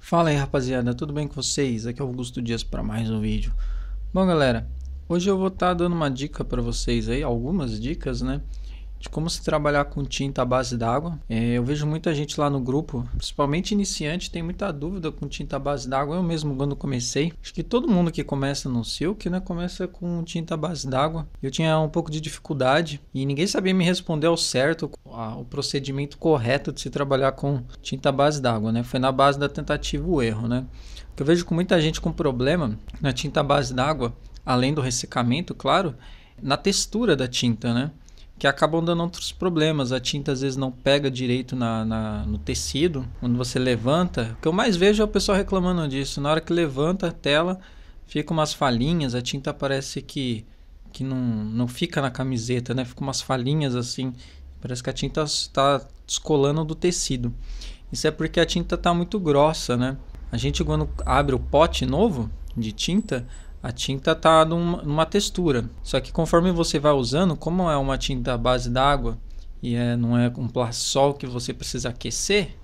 Fala aí rapaziada, tudo bem com vocês? Aqui é o Augusto Dias para mais um vídeo. Bom galera, hoje eu vou estar tá dando uma dica para vocês aí, algumas dicas né, de como se trabalhar com tinta à base d'água. É, eu vejo muita gente lá no grupo, principalmente iniciante, tem muita dúvida com tinta à base d'água. Eu mesmo, quando comecei, acho que todo mundo que começa no Silk, né, começa com tinta à base d'água. Eu tinha um pouco de dificuldade e ninguém sabia me responder ao certo a, o procedimento correto de se trabalhar com tinta à base d'água, né? Foi na base da tentativa o erro, né? O que eu vejo com muita gente com problema na tinta à base d'água, além do ressecamento, claro, na textura da tinta, né? que acabam dando outros problemas. A tinta às vezes não pega direito na, na, no tecido, quando você levanta. O que eu mais vejo é o pessoal reclamando disso. Na hora que levanta a tela, fica umas falhinhas, a tinta parece que, que não, não fica na camiseta, né? Fica umas falhinhas assim, parece que a tinta está descolando do tecido. Isso é porque a tinta está muito grossa, né? A gente quando abre o pote novo de tinta, a tinta tá numa, numa textura. Só que conforme você vai usando, como é uma tinta à base d'água e é, não é um plasol que você precisa aquecer,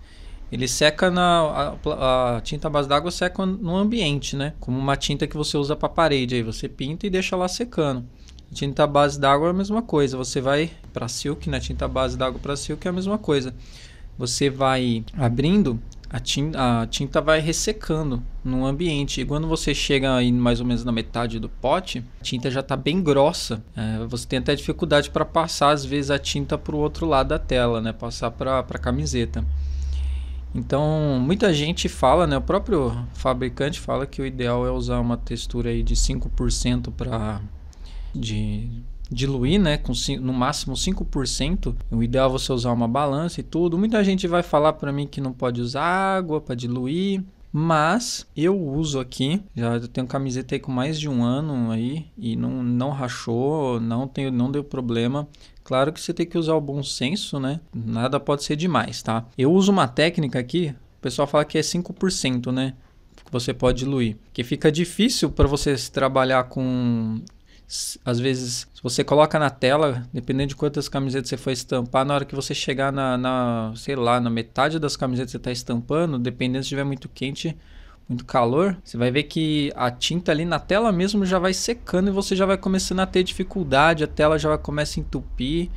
ele seca na a, a tinta à base d'água seca no ambiente, né? Como uma tinta que você usa para parede, aí você pinta e deixa lá secando. tinta à base d'água é a mesma coisa. Você vai para silk, na né? tinta à base d'água para silk é a mesma coisa. Você vai abrindo a tinta, a tinta vai ressecando no ambiente. E quando você chega aí mais ou menos na metade do pote, a tinta já está bem grossa. É, você tem até dificuldade para passar, às vezes, a tinta para o outro lado da tela, né? Passar para a camiseta. Então, muita gente fala, né? O próprio fabricante fala que o ideal é usar uma textura aí de 5% para de diluir, né, com no máximo 5%. O ideal é você usar uma balança e tudo. Muita gente vai falar para mim que não pode usar água para diluir, mas eu uso aqui, já tenho camiseta aí com mais de um ano aí e não, não rachou, não, tenho, não deu problema. Claro que você tem que usar o bom senso, né? Nada pode ser demais, tá? Eu uso uma técnica aqui, o pessoal fala que é 5%, né? que você pode diluir. Que fica difícil para você trabalhar com, às vezes, se você coloca na tela, dependendo de quantas camisetas você for estampar, na hora que você chegar na, na sei lá, na metade das camisetas que você está estampando, dependendo se estiver muito quente, muito calor, você vai ver que a tinta ali na tela mesmo já vai secando e você já vai começando a ter dificuldade, a tela já vai, começa a entupir,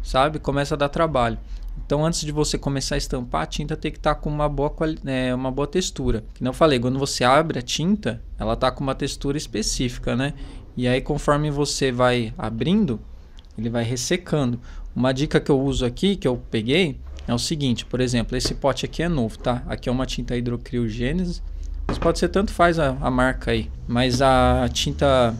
sabe? Começa a dar trabalho. Então, antes de você começar a estampar, a tinta tem que estar tá com uma boa, é, uma boa textura. Que não falei, quando você abre a tinta, ela está com uma textura específica, né? E aí, conforme você vai abrindo, ele vai ressecando. Uma dica que eu uso aqui, que eu peguei, é o seguinte, por exemplo, esse pote aqui é novo, tá? Aqui é uma tinta hidrocriogênese, mas pode ser tanto faz a, a marca aí. Mas a tinta,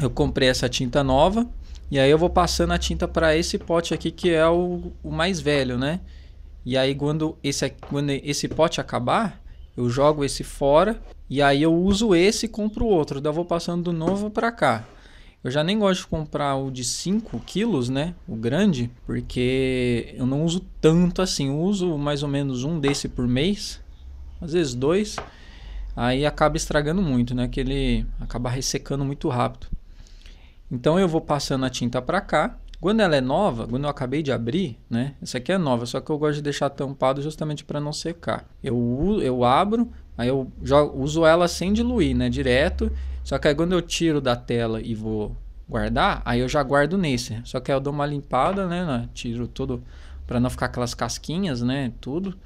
eu comprei essa tinta nova, e aí eu vou passando a tinta para esse pote aqui, que é o, o mais velho, né? E aí quando esse, quando esse pote acabar, eu jogo esse fora e aí eu uso esse e compro outro. Daí eu vou passando do novo para cá. Eu já nem gosto de comprar o de 5 quilos, né? O grande, porque eu não uso tanto assim. Eu uso mais ou menos um desse por mês, às vezes dois. Aí acaba estragando muito, né? Que ele acaba ressecando muito rápido. Então eu vou passando a tinta para cá. Quando ela é nova, quando eu acabei de abrir, né? Essa aqui é nova, só que eu gosto de deixar tampado justamente para não secar. Eu, eu abro, Aí eu jogo, uso ela sem diluir, né? Direto. Só que aí quando eu tiro da tela e vou guardar, aí eu já guardo nesse. Só que aí eu dou uma limpada, né? Tiro tudo para não ficar aquelas casquinhas, né? Tudo.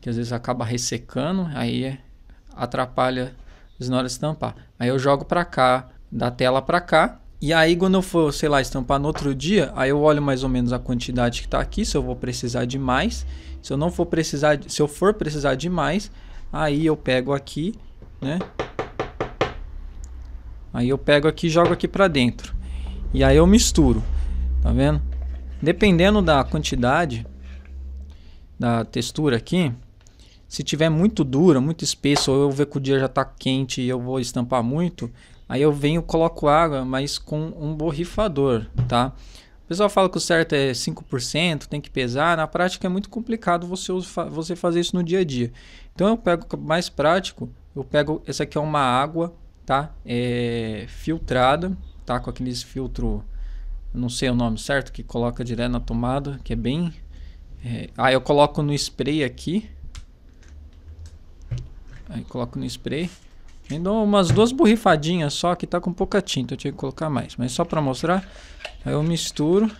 Que às vezes acaba ressecando. Aí atrapalha na hora de estampar. Aí eu jogo para cá, da tela para cá. E aí quando eu for, sei lá, estampar no outro dia, aí eu olho mais ou menos a quantidade que está aqui, se eu vou precisar de mais. Se eu não for precisar, se eu for precisar de mais, Aí eu pego aqui, né? Aí eu pego aqui e jogo aqui para dentro. E aí eu misturo, tá vendo? Dependendo da quantidade da textura aqui, se tiver muito dura, muito espessa, ou eu ver que o dia já está quente e eu vou estampar muito, aí eu venho coloco água, mas com um borrifador, tá? O pessoal fala que o certo é 5%, tem que pesar. Na prática é muito complicado você, você fazer isso no dia a dia. Então eu pego é mais prático, eu pego essa aqui é uma água, tá? É, filtrada, tá? Com aquele filtro, não sei o nome certo, que coloca direto na tomada, que é bem. É, aí eu coloco no spray aqui. Aí coloco no spray. E dou umas duas borrifadinhas só, que tá com pouca tinta, eu tinha que colocar mais. Mas só para mostrar, aí eu misturo.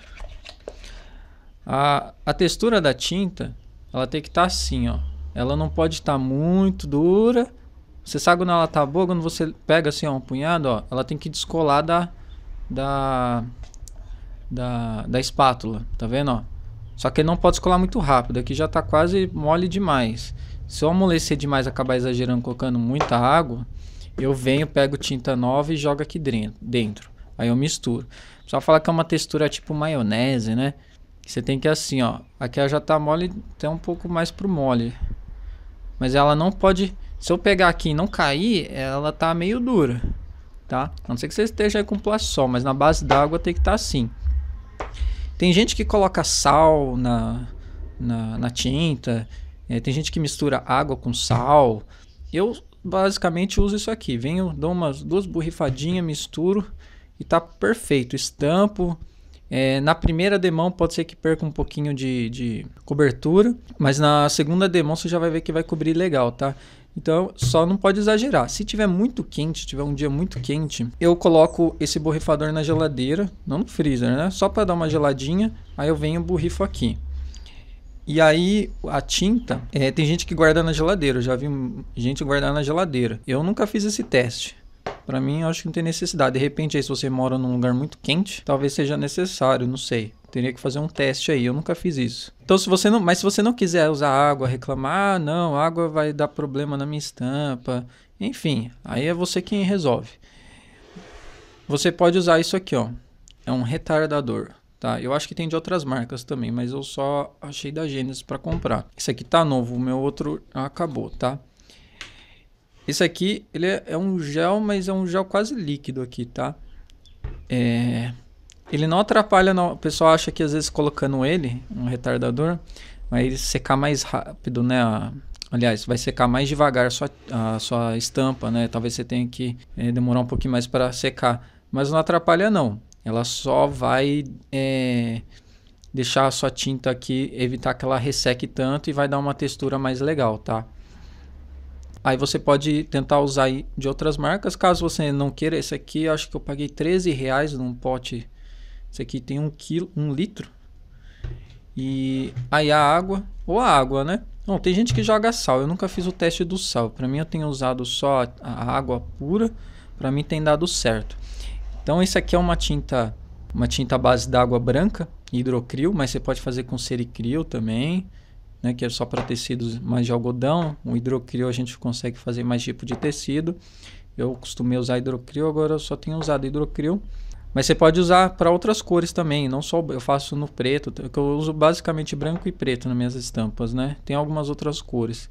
A, a textura da tinta, ela tem que estar tá assim, ó ela não pode estar tá muito dura. Você sabe quando ela tá boa, quando você pega assim, ó, um punhado, ó, ela tem que descolar da da da, da espátula, tá vendo, ó? Só que ele não pode descolar muito rápido, aqui já tá quase mole demais. Se eu amolecer demais, acabar exagerando, colocando muita água, eu venho, pego tinta nova e jogo aqui dentro. Aí eu misturo. Só falar que é uma textura tipo maionese, né? Você tem que assim, ó. Aqui ela já tá mole, até um pouco mais pro mole mas ela não pode, se eu pegar aqui e não cair, ela tá meio dura, tá? A não ser que você esteja aí com plástico mas na base d'água tem que estar tá assim. Tem gente que coloca sal na, na, na tinta, é, tem gente que mistura água com sal. Eu basicamente uso isso aqui, venho, dou umas duas borrifadinhas, misturo e tá perfeito, estampo é, na primeira demão pode ser que perca um pouquinho de, de cobertura, mas na segunda demão você já vai ver que vai cobrir legal, tá? Então, só não pode exagerar. Se tiver muito quente, tiver um dia muito quente, eu coloco esse borrifador na geladeira, não no freezer, né? Só para dar uma geladinha, aí eu venho borrifo aqui. E aí, a tinta, é, tem gente que guarda na geladeira, eu já vi gente guardar na geladeira. Eu nunca fiz esse teste. Para mim, eu acho que não tem necessidade. De repente, aí, se você mora num lugar muito quente, talvez seja necessário, não sei. Teria que fazer um teste aí, eu nunca fiz isso. Então, se você não, mas se você não quiser usar água, reclamar, ah, não, água vai dar problema na minha estampa, enfim, aí é você quem resolve. Você pode usar isso aqui, ó. É um retardador, tá? Eu acho que tem de outras marcas também, mas eu só achei da Gênesis para comprar. Esse aqui tá novo, o meu outro acabou, tá? Esse aqui, ele é, é, um gel, mas é um gel quase líquido aqui, tá? É... Ele não atrapalha, não. O pessoal acha que às vezes colocando ele, um retardador, vai secar mais rápido, né? Aliás, vai secar mais devagar a sua, a sua estampa, né? Talvez você tenha que é, demorar um pouquinho mais para secar. Mas não atrapalha, não. Ela só vai é, deixar a sua tinta aqui, evitar que ela resseque tanto e vai dar uma textura mais legal, tá? Aí você pode tentar usar de outras marcas. Caso você não queira, esse aqui acho que eu paguei 13 reais num pote. Esse aqui tem um, quilo, um litro. E aí a água, ou a água, né? Não, tem gente que joga sal. Eu nunca fiz o teste do sal. Para mim eu tenho usado só a água pura. Para mim tem dado certo. Então esse aqui é uma tinta, uma tinta base d'água branca, hidrocril, mas você pode fazer com sericril também né, que é só para tecidos mais de algodão. O hidrocrio a gente consegue fazer mais tipo de tecido. Eu costumei usar hidrocrio, agora eu só tenho usado hidrocrio. Mas você pode usar para outras cores também, não só eu faço no preto, que eu uso basicamente branco e preto nas minhas estampas, né? Tem algumas outras cores,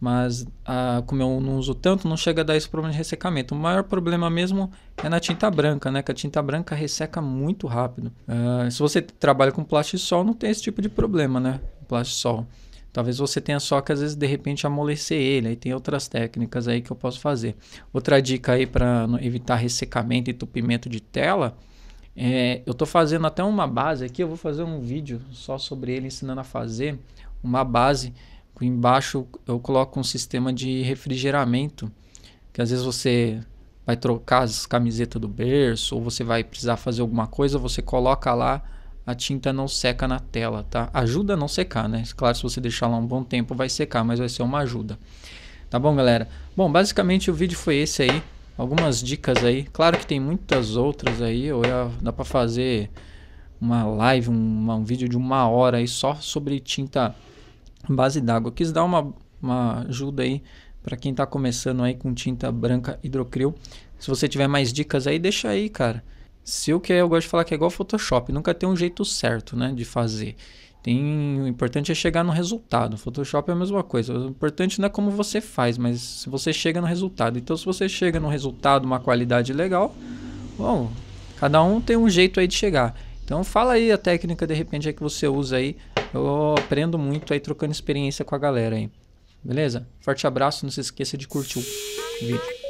mas ah, como eu não uso tanto, não chega a dar esse problema de ressecamento. O maior problema mesmo é na tinta branca, né? Que a tinta branca resseca muito rápido. Ah, se você trabalha com plástico sol, não tem esse tipo de problema, né? Plástico sol. Talvez você tenha só que às vezes de repente amolecer ele, aí tem outras técnicas aí que eu posso fazer. Outra dica aí para evitar ressecamento e entupimento de tela, é, eu estou fazendo até uma base aqui, eu vou fazer um vídeo só sobre ele ensinando a fazer uma base. Embaixo eu coloco um sistema de refrigeramento, que às vezes você vai trocar as camisetas do berço, ou você vai precisar fazer alguma coisa, você coloca lá a tinta não seca na tela, tá? Ajuda a não secar, né? Claro, se você deixar lá um bom tempo vai secar, mas vai ser uma ajuda. Tá bom, galera? Bom, basicamente o vídeo foi esse aí. Algumas dicas aí. Claro que tem muitas outras aí. Ou dá pra fazer uma live, um, um vídeo de uma hora aí só sobre tinta base d'água. Quis dar uma, uma ajuda aí para quem tá começando aí com tinta branca hidrocril. Se você tiver mais dicas aí, deixa aí, cara. Se o que eu gosto de falar que é igual Photoshop, nunca tem um jeito certo, né, de fazer. Tem, o importante é chegar no resultado. Photoshop é a mesma coisa. O importante não é como você faz, mas se você chega no resultado. Então, se você chega no resultado, uma qualidade legal, bom, cada um tem um jeito aí de chegar. Então, fala aí a técnica de repente aí que você usa aí. Eu aprendo muito aí trocando experiência com a galera aí. Beleza? Forte abraço, não se esqueça de curtir o vídeo.